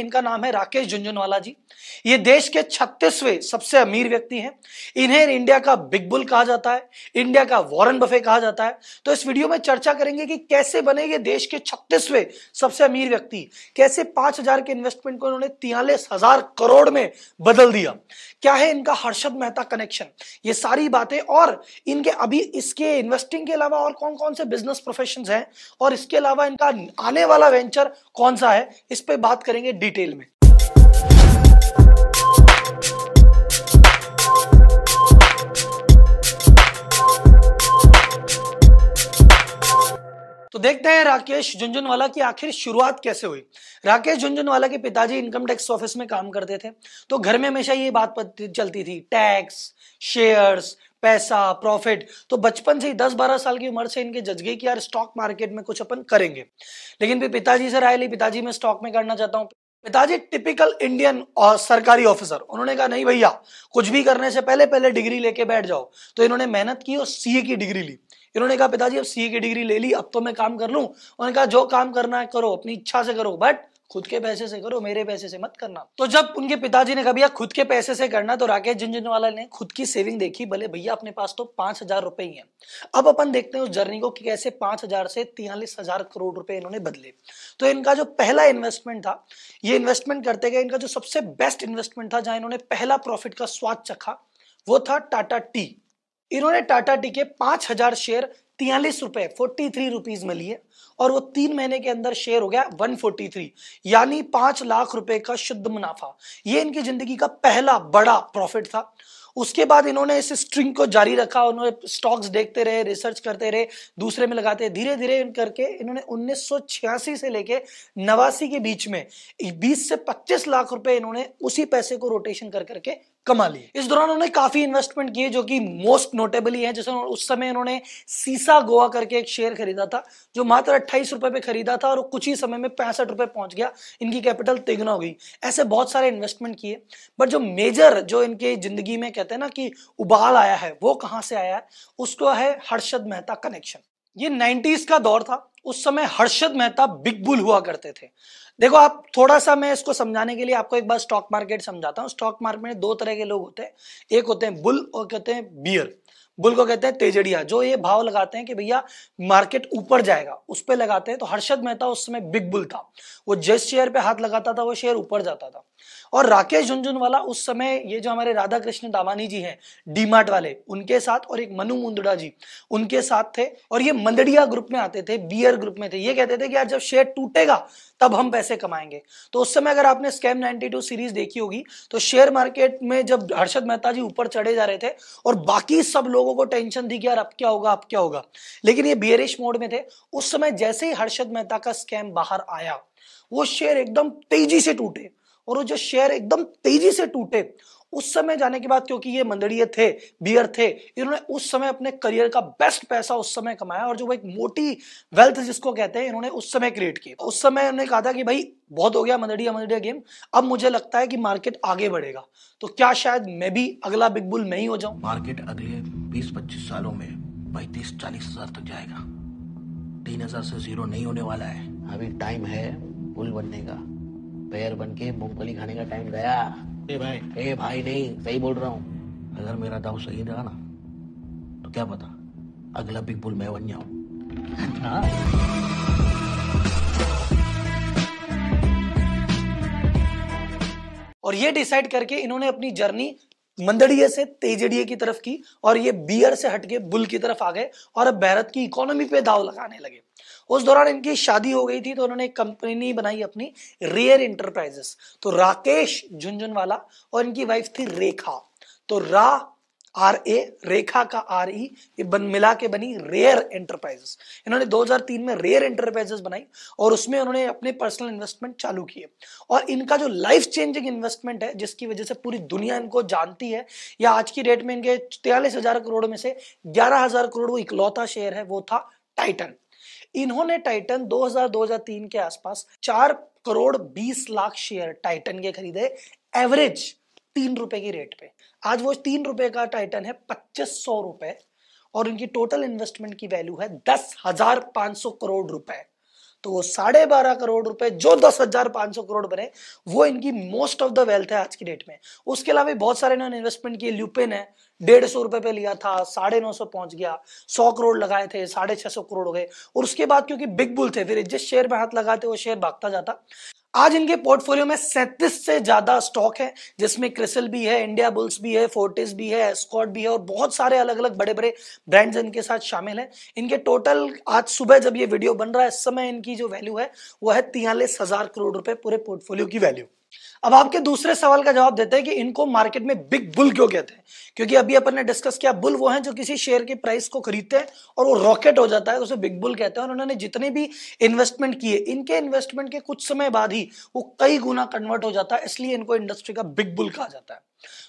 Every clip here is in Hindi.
इनका नाम है राकेश झुंझुनवाला जी ये देश के छत्तीसवें सबसे अमीर व्यक्ति हैं इन्हें इंडिया का बिग बुल कहा जाता है इंडिया का वॉरन बफे कहा जाता है तो इस वीडियो में चर्चा करेंगे कि कैसे बने ये देश के छत्तीसवें सबसे अमीर व्यक्ति कैसे पांच हजार के इन्वेस्टमेंट को इन्होंने तियालीस हजार करोड़ में बदल दिया क्या है इनका हर्षद मेहता कनेक्शन ये सारी बातें और इनके अभी इसके इन्वेस्टिंग के अलावा और कौन कौन से बिजनेस प्रोफेशन हैं और इसके अलावा इनका आने वाला वेंचर कौन सा है इस पर बात करेंगे डिटेल में तो देखते हैं राकेश झुंझुनवाला की आखिर शुरुआत कैसे हुई राकेश झुंझुनवाला के पिताजी इनकम टैक्स ऑफिस में काम करते थे तो घर में हमेशा ये बात चलती थी टैक्स शेयर्स पैसा प्रॉफिट तो बचपन से ही 10-12 साल की उम्र से इनके जज गई कि यार स्टॉक मार्केट में कुछ अपन करेंगे लेकिन फिर पिताजी से राय ली पिताजी मैं स्टॉक में करना चाहता हूँ पिताजी टिपिकल इंडियन और सरकारी ऑफिसर उन्होंने कहा नहीं भैया कुछ भी करने से पहले पहले डिग्री लेके बैठ जाओ तो इन्होंने मेहनत की और सीए की डिग्री ली इन्होंने कहा पिताजी अब सीए की डिग्री ले ली अब तो मैं काम कर लूं उन्होंने कहा जो काम करना है करो अपनी इच्छा से करो बट खुद के पैसे से करो मेरे पैसे से मत करना तो जब उनके पिताजी ने कभी खुद के पैसे से करना तो राकेश झुंझुनवाला ने खुद की सेविंग देखी भले भैया अपने पास तो पांच हजार रुपए ही है अब अपन देखते हैं उस जर्नी को कि कैसे पांच हजार से तिहालीस हजार करोड़ रुपए इन्होंने बदले तो इनका जो पहला इन्वेस्टमेंट था ये इन्वेस्टमेंट करते गए इनका जो सबसे बेस्ट इन्वेस्टमेंट था जहां इन्होंने पहला प्रॉफिट का स्वाद चखा वो था टाटा टी इन्होंने टाटा टी के पांच हजार शेयर तियालीस रुपए फोर्टी थ्री रुपीज में लिए और वो तीन महीने के अंदर शेयर हो गया वन फोर्टी थ्री यानी पांच लाख रुपए का शुद्ध मुनाफा ये इनकी जिंदगी का पहला बड़ा प्रॉफिट था उसके बाद इन्होंने इस स्ट्रिंग को जारी रखा उन्होंने स्टॉक्स देखते रहे रिसर्च करते रहे दूसरे में लगाते धीरे धीरे करके इन्होंने उन्नीस से लेके नवासी के बीच में 20 से 25 लाख रुपए इन्होंने उसी पैसे को रोटेशन कर करके कमा लिए इस दौरान उन्होंने काफी इन्वेस्टमेंट किए जो कि मोस्ट नोटेबली है जैसे उस समय उन्होंने सीसा गोवा करके एक शेयर खरीदा था जो मात्र अट्ठाईस रुपए पे खरीदा था और कुछ ही समय में पैंसठ रुपए पहुंच गया इनकी कैपिटल तेगना हो गई ऐसे बहुत सारे इन्वेस्टमेंट किए बट जो मेजर जो इनके जिंदगी में कहते हैं ना कि उबाल आया है वो कहाँ से आया है उसको है हर्षद मेहता कनेक्शन ये नाइन्टीज का दौर था उस समय हर्षद मेहता बिग बुल हुआ करते थे देखो आप थोड़ा सा मैं इसको समझाने के लिए आपको एक बार स्टॉक मार्केट समझाता हूँ स्टॉक मार्केट में दो तरह के लोग होते हैं एक होते हैं बुल और कहते हैं बियर बुल को कहते हैं तेजड़िया जो ये भाव लगाते हैं कि भैया मार्केट ऊपर जाएगा उस पर लगाते हैं तो हर्षद मेहता उस समय बिग बुल था वो जिस शेयर पे हाथ लगाता था वो शेयर ऊपर जाता था और राकेश झुंझुनवाला उस समय ये जो हमारे राधा कृष्ण दामानी जी हैं डीमार्ट वाले उनके साथ और एक मनु मुंदड़ा जी उनके साथ थे और ये मंदड़िया ग्रुप में आते थे बियर ग्रुप में थे ये कहते थे कि यार जब शेयर टूटेगा तब हम पैसे कमाएंगे तो उस समय अगर आपने स्कैम 92 सीरीज देखी होगी तो शेयर मार्केट में जब हर्षद मेहता जी ऊपर चढ़े जा रहे थे और बाकी सब लोग लोगों को टेंशन थी कि यार अब क्या होगा अब क्या होगा लेकिन ये बियरिश मोड में थे उस समय जैसे ही हर्षद मेहता का स्कैम बाहर आया वो शेयर एकदम तेजी से टूटे और वो जो शेयर एकदम तेजी से टूटे उस समय जाने के बाद क्योंकि ये मंदड़िए थे बियर थे इन्होंने उस समय अपने करियर का बेस्ट पैसा उस समय कमाया और जो वो एक मोटी वेल्थ जिसको कहते हैं इन्होंने उस समय क्रिएट की उस समय उन्होंने कहा था कि भाई बहुत हो गया मंदड़िया मंदड़िया गेम अब मुझे लगता है कि मार्केट आगे बढ़ेगा तो क्या शायद मैं भी अगला बिग बुल मैं ही हो जाऊं मार्केट अगले बीस पच्चीस सालों में पैंतीस चालीस हजार तक जाएगा तीन से जीरो नहीं होने वाला है अभी टाइम है बुल बनने का पैर बन के मूंगफली खाने का टाइम गया ए भाई ए भाई नहीं सही बोल रहा हूँ अगर मेरा दाव सही रहा ना तो क्या पता अगला बिग बुल मैं बन जाऊ हाँ। और ये डिसाइड करके इन्होंने अपनी जर्नी मंदड़िए से तेजड़िए की तरफ की और ये बियर से हटके बुल की तरफ आ गए और अब भारत की इकोनॉमी पे दाव लगाने लगे उस दौरान इनकी शादी हो गई थी तो उन्होंने एक कंपनी बनाई अपनी रेयर इंटरप्राइजेस तो राकेश झुंझुनवाला और इनकी वाइफ थी रेखा तो रा आर ए रेखा का आर ई e, ये बन मिला के बनी रेयर एंटरप्राइजेस इन्होंने 2003 में रेयर एंटरप्राइजेस बनाई और उसमें उन्होंने अपने पर्सनल इन्वेस्टमेंट चालू किए और इनका जो लाइफ चेंजिंग इन्वेस्टमेंट है जिसकी वजह से पूरी दुनिया इनको जानती है या आज की डेट में इनके तयालीस हजार करोड़ में से ग्यारह हजार करोड़ वो इकलौता शेयर है वो था टाइटन इन्होंने टाइटन 2000-2003 के आसपास चार करोड़ बीस लाख शेयर टाइटन के खरीदे एवरेज तीन रुपए की रेट पे आज वो तीन रुपए का टाइटन है पच्चीस सौ रुपए और इनकी टोटल इन्वेस्टमेंट की वैल्यू है दस हजार पांच सौ करोड़ रुपए तो वो साढ़े बारह करोड़ रुपए जो दस हजार पांच सौ करोड़ बने वो इनकी मोस्ट ऑफ द वेल्थ है आज की डेट में उसके अलावा बहुत सारे इन्होंने इन्वेस्टमेंट किए ल्यूपिन है डेढ़ सौ रुपए पे लिया था साढ़े नौ सौ पहुंच गया सौ करोड़ लगाए थे साढ़े छह सौ करोड़ हो गए और उसके बाद क्योंकि बिग बुल थे फिर जिस शेयर में हाथ लगाते वो शेयर भागता जाता आज इनके पोर्टफोलियो में सैंतीस से ज्यादा स्टॉक है जिसमें क्रिसल भी है इंडिया बुल्स भी है फोर्टिस भी है एस्कॉट भी है और बहुत सारे अलग अलग बड़े बड़े ब्रांड्स इनके साथ शामिल हैं इनके टोटल आज सुबह जब ये वीडियो बन रहा है इस समय इनकी जो वैल्यू है वो है तिहालीस हजार करोड़ रुपए पूरे पोर्टफोलियो की वैल्यू अब आपके दूसरे सवाल का जवाब देते हैं कि इनको मार्केट में बिग बुल क्यों कहते हैं क्योंकि अभी अपन ने डिस्कस किया बुल वो हैं जो किसी शेयर के प्राइस को खरीदते हैं और वो रॉकेट हो जाता है तो उसे बिग बुल कहते हैं और उन्होंने जितने भी इन्वेस्टमेंट किए इनके इन्वेस्टमेंट के कुछ समय बाद ही वो कई गुना कन्वर्ट हो जाता है इसलिए इनको इंडस्ट्री का बिग बुल कहा जाता है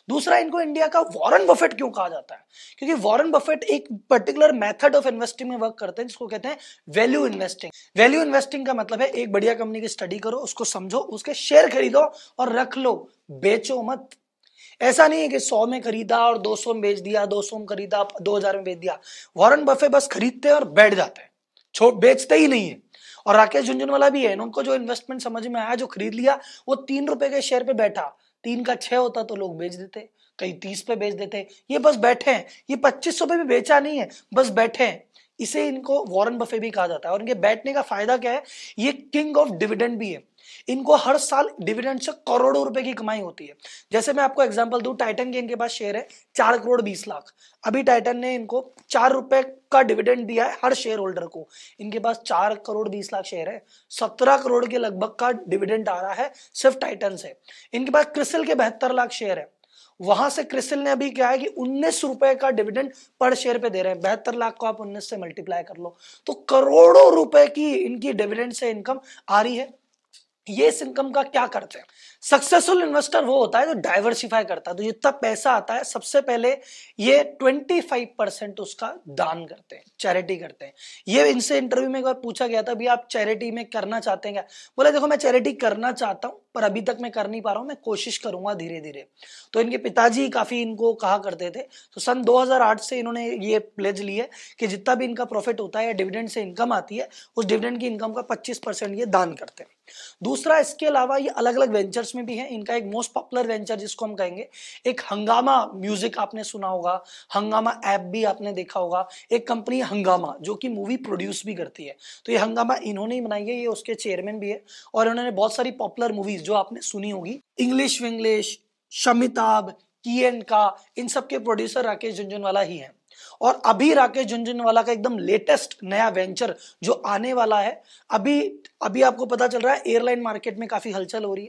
दूसरा इनको इंडिया का वॉरेन बफेट क्यों कहा जाता है क्योंकि वॉरेन बफेट एक पर्टिकुलर मेथड ऑफ इन्वेस्टिंग में वर्क करते हैं जिसको कहते हैं वैल्यू इन्वेस्टिंग वैल्यू इन्वेस्टिंग का मतलब है एक बढ़िया कंपनी की स्टडी करो उसको समझो उसके शेयर खरीदो और रख लो बेचो मत ऐसा नहीं है कि सौ में खरीदा और दो सौ में बेच दिया दो सौ में खरीदा दो हजार में बेच दिया वॉरेन बफे बस खरीदते हैं और बैठ जाते हैं छोड़ बेचते ही नहीं है और राकेश झुंझुनवाला भी है उनको जो इन्वेस्टमेंट समझ में आया जो खरीद लिया वो तीन रुपए के शेयर पे बैठा तीन का छह होता तो लोग बेच देते कहीं तीस पे बेच देते ये बस बैठे हैं ये पच्चीस सौ पे भी बेचा नहीं है बस बैठे हैं इसे इनको वॉरेन बफे भी कहा जाता है और इनके बैठने का फायदा क्या है ये किंग ऑफ डिविडेंड भी है इनको हर साल डिविडेंड से करोड़ों रुपए की कमाई होती है जैसे मैं आपको एग्जांपल दूं टाइटन के इनके पास शेयर है चार करोड़ बीस लाख अभी टाइटन ने इनको चार रुपए का डिविडेंड दिया है हर शेयर होल्डर को इनके पास चार करोड़ बीस लाख शेयर है सत्रह करोड़ के लगभग का डिविडेंड आ रहा है सिर्फ टाइटन से इनके पास क्रिसल के बहत्तर लाख शेयर है वहां से क्रिसिल ने अभी क्या है कि उन्नीस रुपए का डिविडेंड पर शेयर पे दे रहे हैं बेहतर लाख को आप उन्नीस से मल्टीप्लाई कर लो तो करोड़ों रुपए की इनकी डिविडेंड से इनकम आ रही है ये इस इनकम का क्या करते हैं सक्सेसफुल इन्वेस्टर वो होता है जो डाइवर्सिफाई करता है तो जितना पैसा आता है सबसे पहले ये 25 परसेंट उसका दान करते हैं चैरिटी करते हैं ये इनसे इंटरव्यू में एक बार पूछा गया था भी आप चैरिटी में करना चाहते हैं क्या बोला देखो मैं चैरिटी करना चाहता हूँ पर अभी तक मैं कर नहीं पा रहा हूँ मैं कोशिश करूंगा धीरे धीरे तो इनके पिताजी काफ़ी इनको कहा करते थे तो सन 2008 से इन्होंने ये प्लेज ली है कि जितना भी इनका प्रॉफिट होता है या डिविडेंड से इनकम आती है उस डिविडेंड की इनकम का 25 परसेंट ये दान करते हैं दूसरा इसके अलावा ये अलग अलग वेंचर्स में भी है इनका एक मोस्ट पॉपुलर वेंचर जिसको हम कहेंगे एक हंगामा म्यूजिक आपने सुना होगा हंगामा ऐप भी आपने देखा होगा एक कंपनी हंगामा जो कि मूवी प्रोड्यूस भी करती है तो ये हंगामा इन्होंने ही बनाई है ये उसके चेयरमैन भी है और इन्होंने बहुत सारी पॉपुलर मूवीज सीरीज जो आपने सुनी होगी इंग्लिश विंग्लिश शमिताभ की कियन का इन सब के प्रोड्यूसर राकेश झुंझुनवाला ही हैं और अभी राकेश झुंझुनवाला का एकदम लेटेस्ट नया वेंचर जो आने वाला है अभी अभी आपको पता चल रहा है एयरलाइन मार्केट में काफ़ी हलचल हो रही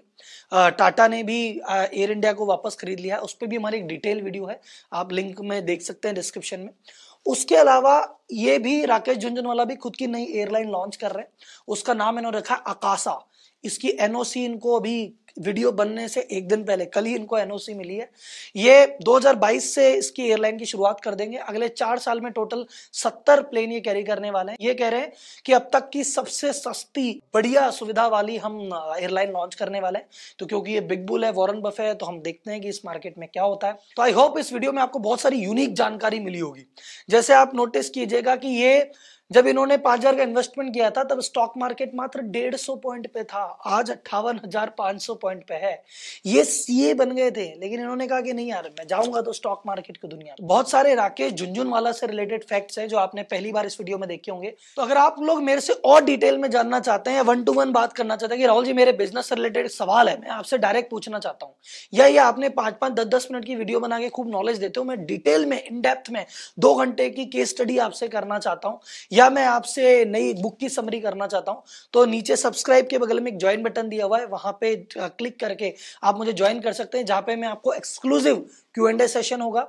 है टाटा ने भी एयर इंडिया को वापस खरीद लिया है उस पर भी हमारी एक डिटेल वीडियो है आप लिंक में देख सकते हैं डिस्क्रिप्शन में उसके अलावा ये भी राकेश झुंझुनवाला भी खुद की नई एयरलाइन लॉन्च कर रहे हैं उसका नाम इन्होंने रखा अकाशा इसकी एनओसी इनको अभी वीडियो बनने से एक दिन पहले कल ही इनको एनओसी मिली है ये 2022 से इसकी एयरलाइन की शुरुआत कर देंगे अगले चार साल में टोटल 70 प्लेन ये कैरी करने वाले हैं ये कह रहे हैं कि अब तक की सबसे सस्ती बढ़िया सुविधा वाली हम एयरलाइन लॉन्च करने वाले हैं तो क्योंकि ये बिग बुल है वॉरन बफे है तो हम देखते हैं कि इस मार्केट में क्या होता है तो आई होप इस वीडियो में आपको बहुत सारी यूनिक जानकारी मिली होगी जैसे आप नोटिस कीजिएगा कि ये जब इन्होंने पांच हजार का इन्वेस्टमेंट किया था तब स्टॉक मार्केट मात्र डेढ़ सौ पॉइंट पे था आज अट्ठावन हजार पांच सौ पॉइंट पे है ये सीए बन गए थे लेकिन इन्होंने कहा कि नहीं यार मैं जाऊंगा तो स्टॉक मार्केट की दुनिया बहुत सारे राकेश झुंझुनवाला से रिलेटेड फैक्ट्स है जो आपने पहली बार इस वीडियो में देखे होंगे तो अगर आप लोग मेरे से और डिटेल में जानना चाहते हैं वन टू वन बात करना चाहते हैं कि राहुल जी मेरे बिजनेस से रिलेटेड सवाल है मैं आपसे डायरेक्ट पूछना चाहता हूँ या ये आपने पांच पांच दस दस मिनट की वीडियो बना के खूब नॉलेज देते हो मैं डिटेल में इन डेप्थ में दो घंटे की केस स्टडी आपसे करना चाहता हूँ या मैं आपसे नई बुक की समरी करना चाहता हूँ तो नीचे सब्सक्राइब के बगल में एक ज्वाइन बटन दिया हुआ है वहां पे क्लिक करके आप मुझे ज्वाइन कर सकते हैं जहां पे मैं आपको exclusive Q and A session होगा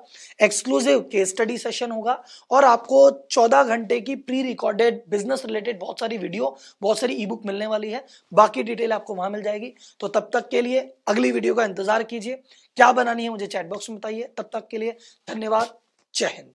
एक्सक्लूसिव केस स्टडी सेशन होगा और आपको चौदह घंटे की प्री रिकॉर्डेड बिजनेस रिलेटेड बहुत सारी वीडियो बहुत सारी ई बुक मिलने वाली है बाकी डिटेल आपको वहां मिल जाएगी तो तब तक के लिए अगली वीडियो का इंतजार कीजिए क्या बनानी है मुझे चैटबॉक्स में बताइए तब तक के लिए धन्यवाद जय हिंद